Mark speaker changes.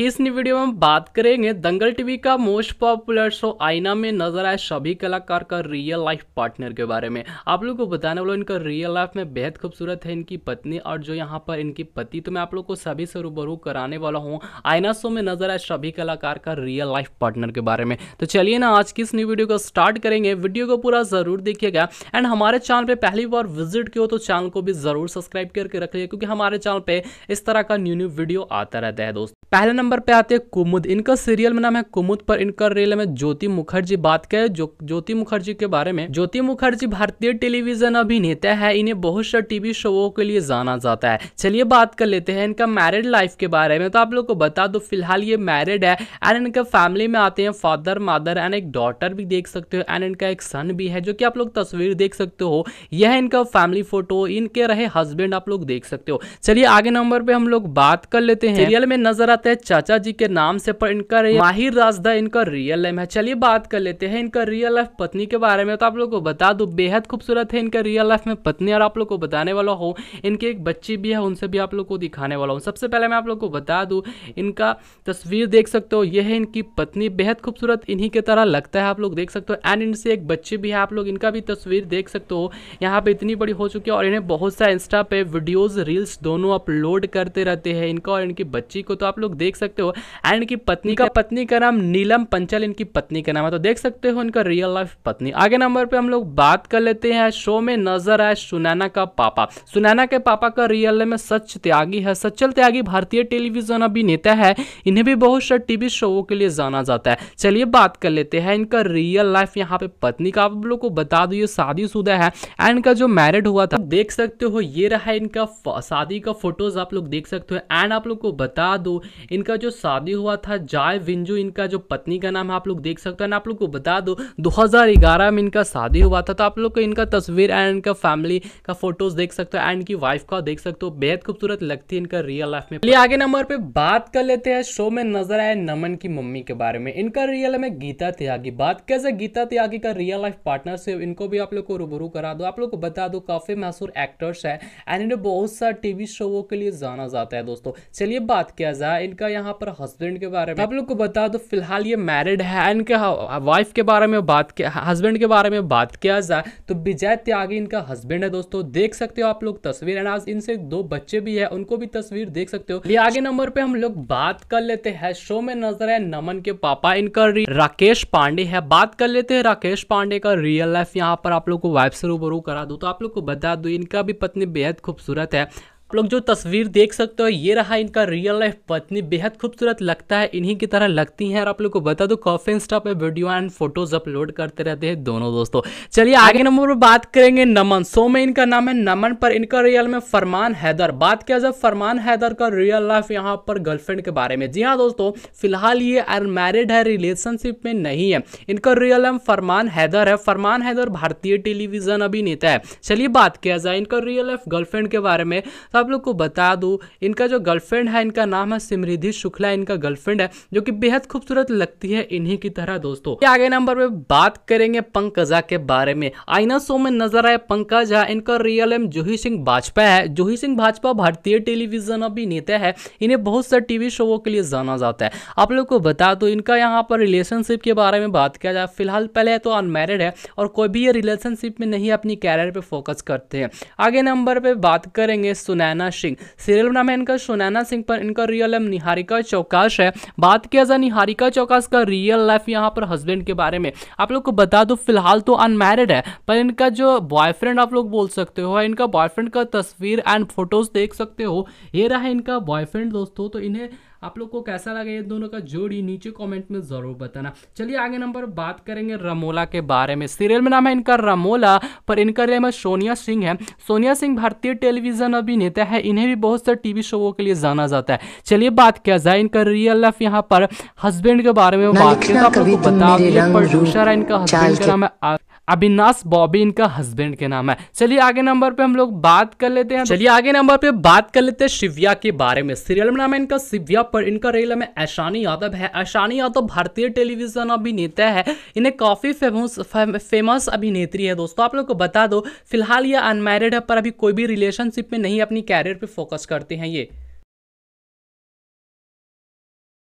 Speaker 1: की इस वीडियो में हम बात करेंगे दंगल टीवी का मोस्ट पॉपुलर शो आईना में नजर आए सभी कलाकार का रियल लाइफ पार्टनर के बारे में आप लोगों को बताने वाला इनका रियल लाइफ में बेहद खूबसूरत है इनकी पत्नी और जो यहाँ पर इनकी पति तो मैं आप लोग को सभी से रूबरू कराने वाला हूँ आईना शो में नजर आए सभी कलाकार का रियल लाइफ पार्टनर के बारे में तो चलिए ना आज की इस न्यू वीडियो को स्टार्ट करेंगे वीडियो को पूरा जरूर देखिएगा एंड हमारे चैनल पर पहली बार विजिट किया हो तो चैनल को भी जरूर सब्सक्राइब करके रख लिया क्योंकि हमारे चैनल पर इस तरह का न्यू न्यू वीडियो आता रहता है दोस्तों पहले नंबर पे आते हैं कुमुद इनका सीरियल में नाम है कुमुद पर इनका रेल में ज्योति मुखर्जी बात करें जो ज्योति मुखर्जी के बारे में ज्योति मुखर्जी भारतीय टेलीविजन अभिनेता है इन्हें बहुत से टीवी शो के लिए जाना जाता है चलिए बात कर लेते हैं इनका मैरिड लाइफ के बारे में तो आप लोग को बता दो फिलहाल ये मैरिड है एंड इनके फैमिली में आते हैं फादर मदर एंड एक डॉटर भी देख सकते हो एंड इनका एक सन भी है जो कि आप लोग तस्वीर देख सकते हो यह इनका फैमिली फोटो इनके रहे हस्बैंड आप लोग देख सकते हो चलिए आगे नंबर पे हम लोग बात कर लेते हैं सीरियल में नजर बात है चाचा जी के नाम से पर इनका माहिर राजदा इनका रियल नेम है चलिए बात कर लेते हैं इनका रियल लाइफ पत्नी के बारे में तो आप लोग को बता दो बेहद खूबसूरत है इनका रियल लाइफ में पत्नी और आप लोग को बताने वाला हो इनकी एक बच्ची भी है उनसे भी आप लोग को दिखाने वाला हूँ सबसे पहले मैं आप लोग को बता दूँ इनका तस्वीर देख सकते हो यह है इनकी पत्नी बेहद खूबसूरत इन्हीं की तरह लगता है आप लोग देख सकते हो एंड इनसे एक बच्ची भी है आप लोग इनका भी तस्वीर देख सकते हो यहाँ पे इतनी बड़ी हो चुकी है और इन्हें बहुत सा इंस्टा पे वीडियोज़ रील्स दोनों अपलोड करते रहते हैं इनका और इनकी बच्ची को तो आप लोग लोग देख सकते हो एंड की पत्नी का पत्नी का नाम नीलम पंचल इनकी पत्नी का नाम है तो देख सकते हो इनका रियल लाइफ पत्नी आगे नंबर पे हम लोग बात कर लेते हैं शो में नजर आए सुनैना का पापा सुनैना के पापा का रियल लाइफ में सच त्यागी है सचल त्यागी भारतीय टेलीविजन अभिनेता है इन्हें भी बहुत सारे टीवी शो के लिए जाना जाता है चलिए बात कर लेते हैं इनका रियल लाइफ यहाँ पे पत्नी का आप लोग को बता दू ये शादीशुदा है एंड इनका जो मैरिड हुआ था देख सकते हो ये रहा इनका शादी का फोटोज आप लोग देख सकते हो एंड आप लोग को बता दो इनका जो शादी हुआ था जाय विंजू इनका जो पत्नी का नाम है आप लोग देख सकते हैं आप लोग को बता दो 2011 में इनका शादी हुआ था तो आप लोग को इनका तस्वीर एंड इनका फैमिली का फोटोज देख सकते हो एंड की वाइफ का देख सकते हो बेहद खूबसूरत लगती है इनका रियल लाइफ में आगे नंबर पर बात कर लेते हैं शो में नजर आए नमन की मम्मी के बारे में इनका रियल में गीता त्यागी बात कैसे गीता त्यागी का रियल लाइफ पार्टनर से इनको भी आप लोग को रूबरू करा दो आप लोग को बता दो काफ़ी मशहूर एक्टर्स है एंड इन्हें बहुत सारे टीवी शो के लिए जाना जाता है दोस्तों चलिए बात किया जाए इनका यहाँ पर हस्बैंड के बारे में आप लोग को बता दो फिलहाल ये मैरिड है इनके वाइफ के बारे में बात किया हस्बैंड के बारे में बात किया जाए तो विजय त्यागी इनका हस्बैंड है दोस्तों देख सकते हो आप लोग तस्वीर एंड इनसे दो बच्चे भी है उनको भी तस्वीर देख सकते हो ये आगे नंबर पे हम लोग बात कर लेते हैं शो में नजर है नमन के पापा इनका राकेश पांडे है बात कर लेते हैं राकेश पांडे का रियल लाइफ यहाँ पर आप लोग को वाइफ से रूबरू करा दो तो आप लोग को बता दो इनका भी पत्नी बेहद खूबसूरत है आप लोग जो तस्वीर देख सकते हो ये रहा इनका रियल लाइफ पत्नी बेहद खूबसूरत लगता है इन्हीं की तरह लगती हैं और आप लोग को बता दो कॉफी इंस्टा पे वीडियो एंड फोटोज अपलोड करते रहते हैं दोनों दोस्तों चलिए आगे नंबर पर बात करेंगे नमन सो में इनका नाम है नमन पर इनका रियल में फरमान हैदर बात किया जाए फरमान हैदर का रियल लाइफ यहाँ पर गर्लफ्रेंड के बारे में जी हाँ दोस्तों फिलहाल ये अनमेरिड है रिलेशनशिप में नहीं है इनका रियल नाम फरमान हैदर है फरमान हैदर भारतीय टेलीविजन अभिनेता है चलिए बात किया जाए इनका रियल लाइफ गर्लफ्रेंड के बारे में तो आप लोग को बता दूँ इनका जो गर्लफ्रेंड है इनका नाम है सिमरिधि शुक्ला इनका गर्लफ्रेंड है जो कि बेहद खूबसूरत लगती है इन्हीं की तरह दोस्तों आगे नंबर पे बात करेंगे पंकजा के बारे में आईना शो में नजर आए पंकजा इनका रियल एम जूही सिंह भाजपा है जूही सिंह भाजपा भारतीय टेलीविजन अभिनेता है इन्हें बहुत सारे टीवी शो के लिए जाना जाता है आप लोग को बता दो इनका यहाँ पर रिलेशनशिप के बारे में बात किया जाए फिलहाल पहले तो अनमेरिड है और कोई भी ये रिलेशनशिप में नहीं अपनी कैरियर पर फोकस करते हैं आगे नंबर पर बात करेंगे सुना सुनैना सिंह सीरियल नाम है इनका सुनैना सिंह पर इनका रियल नेम निहारिका चौकाश है बात किया जाए निहारिका चौकाश का रियल लाइफ यहाँ पर हस्बैंड के बारे में आप लोग को बता दो फिलहाल तो अनमैरिड है पर इनका जो बॉयफ्रेंड आप लोग बोल सकते हो इनका बॉयफ्रेंड का तस्वीर एंड फोटोज देख सकते हो ये रहा है इनका बॉयफ्रेंड दोस्तों तो इन्हें आप लोग को कैसा लगा ये दोनों का जोड़ी नीचे कॉमेंट में ज़रूर बताना चलिए आगे नंबर बात करेंगे रमोला के बारे में सीरियल में नाम है इनका रमोला पर इनका नाम सोनिया सिंह है सोनिया सिंह भारतीय टेलीविजन अभिनेता है इन्हें भी बहुत से टीवी शो के लिए जाना जाता है चलिए बात किया जाए इनका रियल लाइफ यहाँ पर हस्बैंड के बारे में बात करें प्रोड्यूसर है इनका हस्बैंड का नाम है अविनाश बॉबी इनका हस्बैंड के नाम है चलिए आगे नंबर पे हम लोग बात कर लेते हैं चलिए आगे नंबर पे बात कर लेते हैं शिव्या के बारे में सीरियल में नाम है इनका शिव्या पर इनका रेल में ऐशानी यादव है ऐशानी यादव भारतीय टेलीविजन अभिनेता है इन्हें काफी फेमस फेमस अभिनेत्री है दोस्तों आप लोग को बता दो फिलहाल ये अनमेरिड है पर अभी कोई भी रिलेशनशिप में नहीं अपनी कैरियर पर फोकस करते हैं ये